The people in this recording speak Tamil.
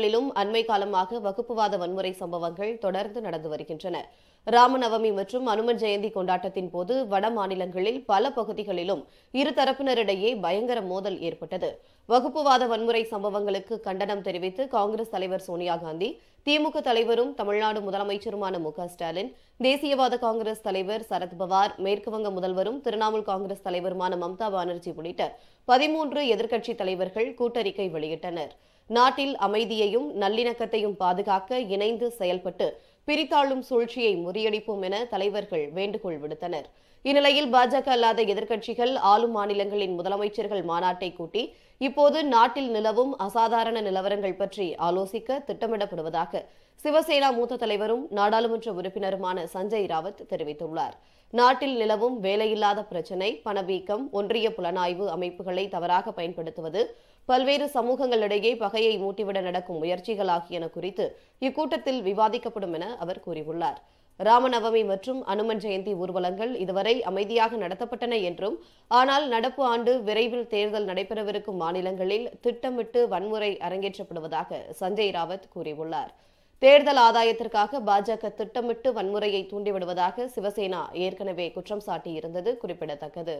களிலும் அண்மை காலமாக வகுப்புவாத வன்முறை சம்பவங்கள் தொடர்ந்து நடந்து வருகின்றன ராமநவமி மற்றும் அனுமன் ஜெயந்தி கொண்டாட்டத்தின் போது வட மாநிலங்களில் பல பகுதிகளிலும் இருதரப்பினரிடையே பயங்கர மோதல் ஏற்பட்டது வகுப்புவாத வன்முறை சம்பவங்களுக்கு கண்டனம் தெரிவித்து காங்கிரஸ் தலைவர் சோனியா காந்தி திமுக தலைவரும் தமிழ்நாடு முதலமைச்சருமான மு ஸ்டாலின் தேசியவாத காங்கிரஸ் தலைவர் சரத்பவார் மேற்குவங்க முதல்வரும் திரிணாமுல் காங்கிரஸ் தலைவருமான மம்தா பானர்ஜி உள்ளிட்ட பதிமூன்று எதிர்க்கட்சித் தலைவர்கள் கூட்டறிக்கை வெளியிட்டனா் நாட்டில் அமைதியையும் நல்லிணக்கத்தையும் பாதுகாக்க இணைந்து செயல்பட்டு பிரித்தாளும் சூழ்ச்சியை முறியடிப்போம் என தலைவர்கள் வேண்டுகோள் விடுத்தனர் இந்நிலையில் பாஜக அல்லாத எதிர்க்கட்சிகள் ஆளும் மாநிலங்களின் முதலமைச்சர்கள் மாநாட்டை கூட்டி இப்போது நாட்டில் நிலவும் அசாதாரண நிலவரங்கள் பற்றி ஆலோசிக்க திட்டமிடப்படுவதாக சிவசேனா மூத்த தலைவரும் நாடாளுமன்ற உறுப்பினருமான சஞ்சய் ராவத் தெரிவித்துள்ளார் நாட்டில் நிலவும் வேலையில்லாத பிரச்சினை பணவீக்கம் ஒன்றிய புலனாய்வு அமைப்புகளை தவறாக பயன்படுத்துவது பல்வேறு சமூகங்களிடையே பகையை மூட்டிவிட நடக்கும் முயற்சிகள் ஆகியன குறித்து இக்கூட்டத்தில் விவாதிக்கப்படும் என அவர் கூறியுள்ளார் ராமநவமி மற்றும் அனுமன் ஜெயந்தி ஊர்வலங்கள் இதுவரை அமைதியாக நடத்தப்பட்டன என்றும் ஆனால் நடப்பு ஆண்டு விரைவில் தேர்தல் நடைபெறவிருக்கும் மாநிலங்களில் திட்டமிட்டு வன்முறை அரங்கேற்றப்படுவதாக சஞ்சய் ராவத் கூறியுள்ளாா் தேர்தல் ஆதாயத்திற்காக பாஜக திட்டமிட்டு வன்முறையை தூண்டிவிடுவதாக சிவசேனா ஏற்கனவே குற்றம் சாட்டியிருந்தது குறிப்பிடத்தக்கது